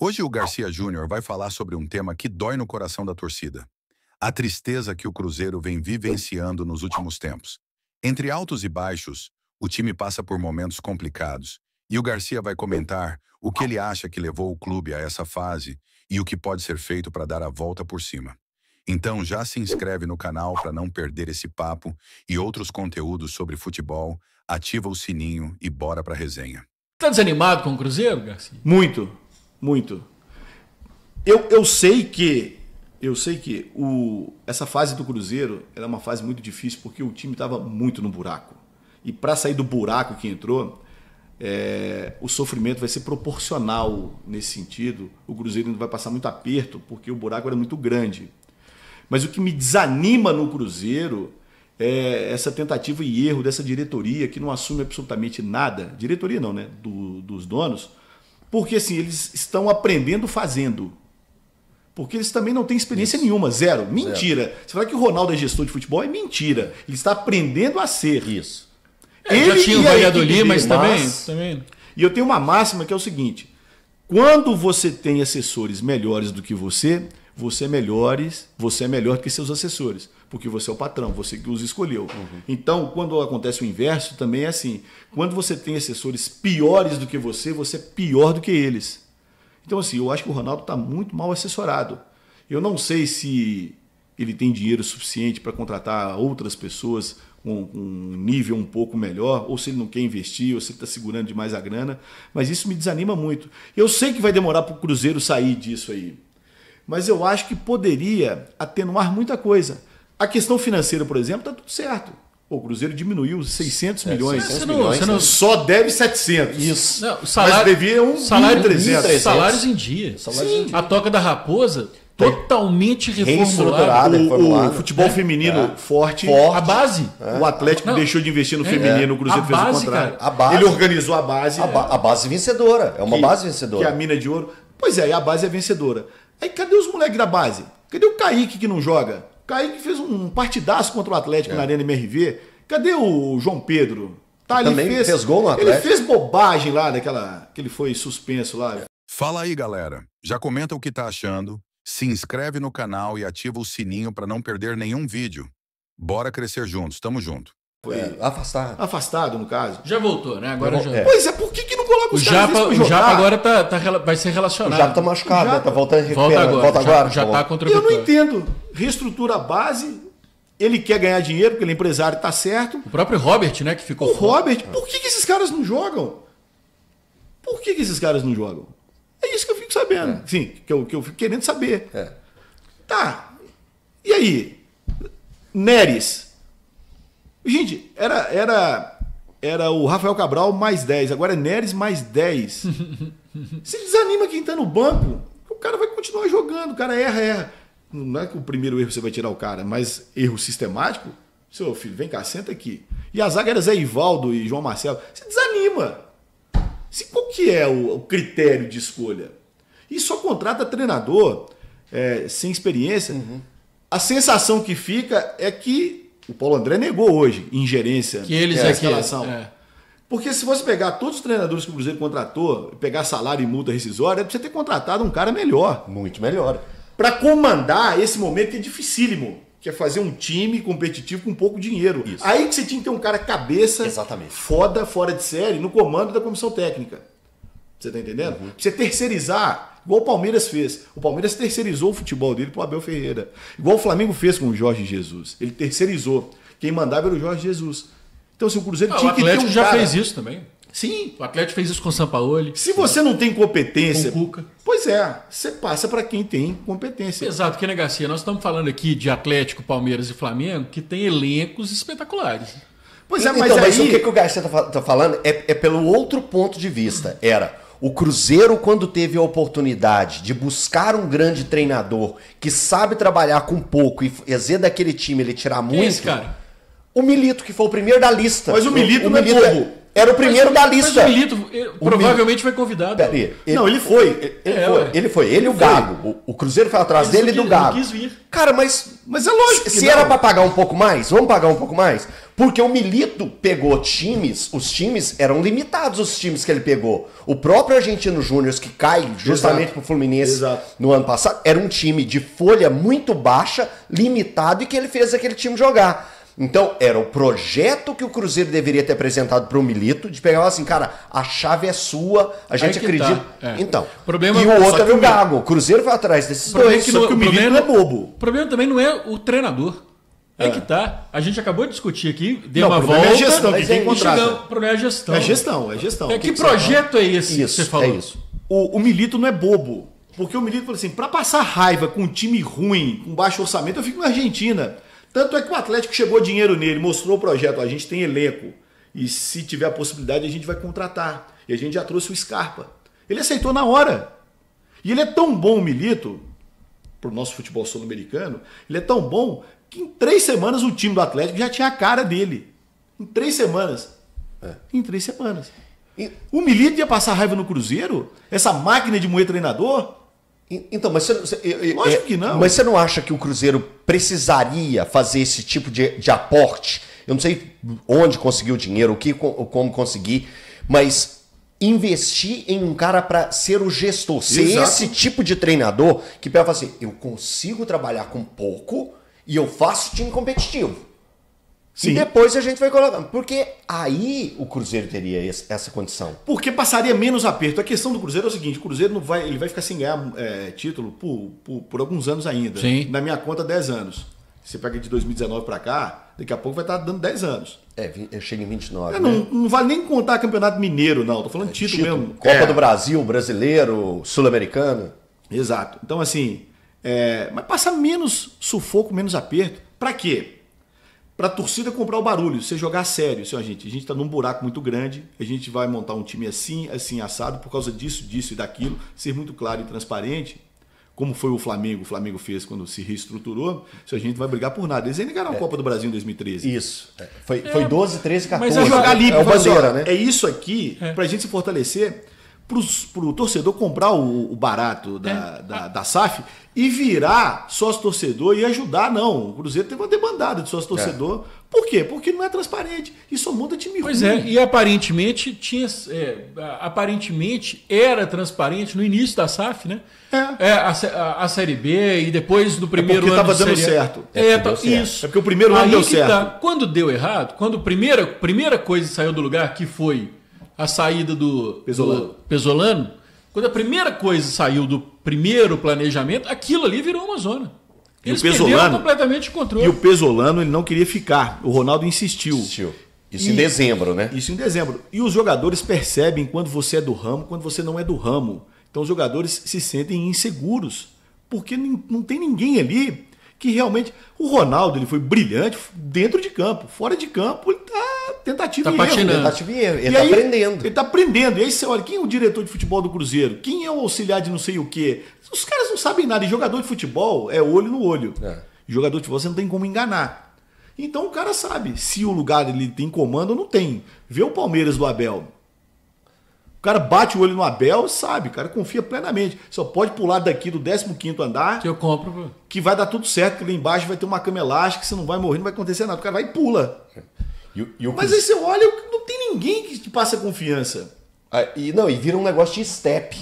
Hoje o Garcia Júnior vai falar sobre um tema que dói no coração da torcida. A tristeza que o Cruzeiro vem vivenciando nos últimos tempos. Entre altos e baixos, o time passa por momentos complicados e o Garcia vai comentar o que ele acha que levou o clube a essa fase e o que pode ser feito para dar a volta por cima. Então já se inscreve no canal para não perder esse papo e outros conteúdos sobre futebol, ativa o sininho e bora para a resenha. Tá desanimado com o Cruzeiro, Garcia? Muito. Muito. Eu, eu sei que eu sei que o, essa fase do Cruzeiro era é uma fase muito difícil porque o time estava muito no buraco. E para sair do buraco que entrou, é, o sofrimento vai ser proporcional nesse sentido. O Cruzeiro vai passar muito aperto porque o buraco era muito grande. Mas o que me desanima no Cruzeiro é essa tentativa e erro dessa diretoria que não assume absolutamente nada diretoria não, né? Do, dos donos porque assim, eles estão aprendendo fazendo. Porque eles também não têm experiência Isso. nenhuma, zero. Mentira. Zero. Você fala que o Ronaldo é gestor de futebol, é mentira. Ele está aprendendo a ser. Isso. Ele já tinha o Valladolid, mas também, mas também. E eu tenho uma máxima que é o seguinte: quando você tem assessores melhores do que você, você é melhore, você é melhor que seus assessores, porque você é o patrão, você que os escolheu. Uhum. Então, quando acontece o inverso, também é assim. Quando você tem assessores piores do que você, você é pior do que eles. Então, assim, eu acho que o Ronaldo está muito mal assessorado. Eu não sei se ele tem dinheiro suficiente para contratar outras pessoas com, com, um nível um pouco melhor, ou se ele não quer investir, ou se ele está segurando demais a grana, mas isso me desanima muito. Eu sei que vai demorar para o Cruzeiro sair disso aí mas eu acho que poderia atenuar muita coisa. A questão financeira, por exemplo, está tudo certo. O Cruzeiro diminuiu 600 é, milhões. É, não, milhões, né? não... Só deve 700. Isso. Não, salário, Mas devia um salário, 300. Salários em dia. Salários Sim. Em dia. A Toca da Raposa, totalmente reformulada. O, o, futebol é. feminino é. Forte. forte. A base. É. O Atlético não. deixou de investir no é. feminino, o Cruzeiro a fez base, o contrário. Cara. A base, Ele organizou a base. A, ba a base vencedora. É uma que, base vencedora. Que é a mina de ouro. Pois é, a base é vencedora. Aí cadê os moleques da base? Cadê o Kaique que não joga? O Kaique fez um partidaço contra o Atlético é. na Arena MRV. Cadê o João Pedro? Tá, ele Também fez, fez gol no Atlético. Ele fez bobagem lá daquela que ele foi suspenso lá. Fala aí, galera. Já comenta o que tá achando, se inscreve no canal e ativa o sininho para não perder nenhum vídeo. Bora crescer juntos, tamo junto. Foi é, afastado. Afastado, no caso. Já voltou, né? Agora já. já... É. Pois é, por que, que não coloca os o Japa, O Japa agora tá, tá, vai ser relacionado. O Japa tá machucado, né? Japa... né? Tá voltando de Volta agora. Volta agora já, já tá contra o Eu não entendo. Reestrutura a base, ele quer ganhar dinheiro, porque ele é empresário, tá certo. O próprio Robert, né, que ficou. O fora. Robert, por que, que, esses caras não jogam? Por que, que, esses caras não jogam? É isso que eu fico sabendo. É. Sim, que eu, que eu fico querendo saber. É. Tá. E aí? Neres Gente, era, era, era o Rafael Cabral mais 10, agora é Neres mais 10. Se desanima quem tá no banco, o cara vai continuar jogando, o cara erra, erra. Não é que o primeiro erro você vai tirar o cara, mas erro sistemático, seu filho, vem cá, senta aqui. E a zaga era Zé Ivaldo e João Marcelo. Se desanima. Se, qual que é o, o critério de escolha? E só contrata treinador é, sem experiência. Uhum. A sensação que fica é que o Paulo André negou hoje ingerência que eles é, aqui, é, é. Porque se você pegar todos os treinadores que o Cruzeiro contratou, pegar salário e multa rescisória, é pra você ter contratado um cara melhor. Muito melhor. Para comandar esse momento que é dificílimo, que é fazer um time competitivo com pouco dinheiro. Isso. Aí que você tinha que ter um cara cabeça Exatamente. foda, fora de série, no comando da comissão técnica. Você tá entendendo? Uhum. Você terceirizar Igual o Palmeiras fez. O Palmeiras terceirizou o futebol dele para o Abel Ferreira. Igual o Flamengo fez com o Jorge Jesus. Ele terceirizou. Quem mandava era o Jorge Jesus. Então, se o Cruzeiro ah, tinha o que ter um já cara... fez isso também. Sim. O Atlético fez isso com o Sampaoli. Se você não tem competência. Com Cuca. Pois é, você passa para quem tem competência. Exato, que é Garcia, nós estamos falando aqui de Atlético, Palmeiras e Flamengo, que tem elencos espetaculares. Pois é, mas, então, aí... mas o que, que o Garcia está tá falando é, é pelo outro ponto de vista. Era o Cruzeiro, quando teve a oportunidade de buscar um grande treinador que sabe trabalhar com pouco e fazer daquele time ele tirar é muito. é cara? O Milito, que foi o primeiro da lista. Mas o Milito o, o não é É... Era o primeiro mas, da lista. Mas o Milito ele, o provavelmente Milito. foi convidado. Peraí, ele, não, ele foi. Ele, é, foi, ele foi. Ele, o Gago. O, o, Cruzeiro foi atrás dele e do Gago. Ele quis vir. Cara, mas, mas é lógico. Se, se era para pagar um pouco mais, vamos pagar um pouco mais? Porque o Milito pegou times, os times eram limitados os times que ele pegou. O próprio Argentino Júnior, que cai justamente Exato. pro Fluminense Exato. no ano passado, era um time de folha muito baixa, limitado e que ele fez aquele time jogar. Então, era o projeto que o Cruzeiro deveria ter apresentado para o Milito, de pegar assim, cara, a chave é sua, a gente tá, acredita. Tá. É. Então, problema, e o é outro é o Gago. O Cruzeiro vai atrás desses é dois, que só que o, o Milito problema, é bobo. O problema também não é o treinador. É, é que tá. A gente acabou de discutir aqui, deu não, uma é volta. É gestão, que tem que Chegamos, o problema é gestão. É gestão, é gestão. É que, que projeto é esse isso, que você falou? É isso. O, o Milito não é bobo. Porque o Milito falou assim: para passar raiva com um time ruim, com baixo orçamento, eu fico na Argentina. Tanto é que o Atlético chegou dinheiro nele, mostrou o projeto, a gente tem elenco. E se tiver a possibilidade, a gente vai contratar. E a gente já trouxe o Scarpa. Ele aceitou na hora. E ele é tão bom, o Milito, pro nosso futebol sul-americano, ele é tão bom que em três semanas o time do Atlético já tinha a cara dele. Em três semanas. É. Em três semanas. E... O Milito ia passar raiva no Cruzeiro? Essa máquina de moer treinador? Então, mas você, eu, Lógico é, que não. Mas você não acha que o Cruzeiro precisaria fazer esse tipo de, de aporte? Eu não sei onde conseguir o dinheiro, o que, como conseguir, mas investir em um cara para ser o gestor, ser Exato. esse tipo de treinador que pega assim, eu consigo trabalhar com pouco e eu faço time competitivo. Sim. E depois a gente vai colocar. Porque aí o Cruzeiro teria essa condição. Porque passaria menos aperto. A questão do Cruzeiro é o seguinte: o Cruzeiro não vai, ele vai ficar sem ganhar é, título por, por, por, alguns anos ainda. Sim. Na minha conta, 10 anos. Você pega de 2019 para cá, daqui a pouco vai estar tá dando 10 anos. É, eu chego em 29. É, né? não, não vale nem contar Campeonato Mineiro, não. Tô falando é, título, título, mesmo. Copa é. do Brasil, Brasileiro, Sul-Americano. Exato. Então, assim. É, mas passa menos sufoco, menos aperto. Para quê? para a torcida comprar o barulho, você jogar sério, senhor assim, gente, a gente está num buraco muito grande, a gente vai montar um time assim, assim assado por causa disso, disso e daquilo, ser muito claro e transparente, como foi o Flamengo, o Flamengo fez quando se reestruturou, se a gente vai brigar por nada. Eles ainda ganharam a é, Copa do Brasil em 2013. Isso. foi, é, foi é, 12, 13, 14. Mas é jogar limpo, é, é bandeira, né? né? é isso aqui, é. para a gente se fortalecer para o torcedor comprar o, o barato da, é. da, da, SAF e virar sócio-torcedor e ajudar, não. O Cruzeiro teve uma demandada de sócio-torcedor. É. Por quê? Porque não é transparente. Isso muda time Pois ruim. é, e aparentemente tinha. É, aparentemente era transparente no início da SAF, né? É. é a, a, a, Série B e depois do primeiro é porque ano. Porque estava dando certo. É, é tá, certo. isso. É porque o primeiro Aí ano deu tá. certo. Tá. Quando deu errado, quando a primeira, primeira coisa saiu do lugar, que foi a saída do Pesolano. do Pesolano, quando a primeira coisa saiu do primeiro planejamento, aquilo ali virou uma zona. Eles e o Pesolano, completamente o controle. E o Pesolano ele não queria ficar. O Ronaldo insistiu. insistiu. Isso e, em dezembro, né? Isso em dezembro. E os jogadores percebem quando você é do ramo, quando você não é do ramo. Então os jogadores se sentem inseguros, porque não tem ninguém ali que realmente. O Ronaldo ele foi brilhante dentro de campo, fora de campo tentativa tá e erro. Né? Tentativa e erro. Ele está aprendendo. Ele está aprendendo. E aí você olha, quem é o diretor de futebol do Cruzeiro? Quem é o auxiliar de não sei o quê? Os caras não sabem nada. E jogador de futebol é olho no olho. É. Jogador de futebol você não tem como enganar. Então o cara sabe se o lugar ele tem comando ou não tem. Vê o Palmeiras do Abel. O cara bate o olho no Abel, sabe, o cara confia plenamente. Só pode pular daqui do 15 andar. Que eu compro. Que vai dar tudo certo, que lá embaixo vai ter uma cama elástica, você não vai morrer, não vai acontecer nada. O cara vai e pula. É. Mas aí você olha, não tem ninguém que te passa confiança. Ah, e não, e vira um negócio de step.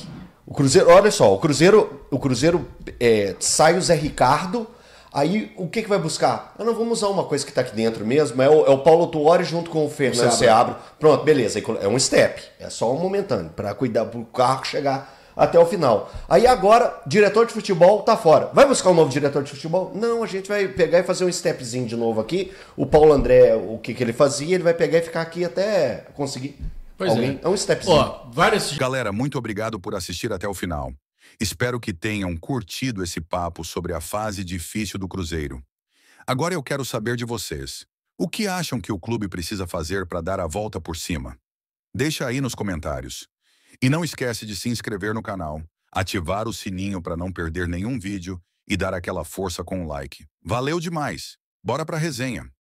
O Cruzeiro, olha só, o Cruzeiro, o Cruzeiro é, sai o Zé Ricardo, aí o que, que vai buscar? Ah, não, vamos usar uma coisa que está aqui dentro mesmo, é o, é o Paulo Tuori junto com o Fernando Seabro. Pronto, beleza, é um step, é só um momentâneo, para cuidar, para o carro chegar até o final. Aí agora, diretor de futebol tá fora. Vai buscar um novo diretor de futebol? Não, a gente vai pegar e fazer um stepzinho de novo aqui. O Paulo André, o que, que ele fazia, ele vai pegar e ficar aqui até conseguir. Pois é. Alguém? É. é um stepzinho. Ó, várias... Galera, muito obrigado por assistir até o final. Espero que tenham curtido esse papo sobre a fase difícil do Cruzeiro. Agora eu quero saber de vocês. O que acham que o clube precisa fazer para dar a volta por cima? Deixa aí nos comentários. E não esquece de se inscrever no canal, ativar o sininho para não perder nenhum vídeo e dar aquela força com o like. Valeu demais! Bora para a resenha!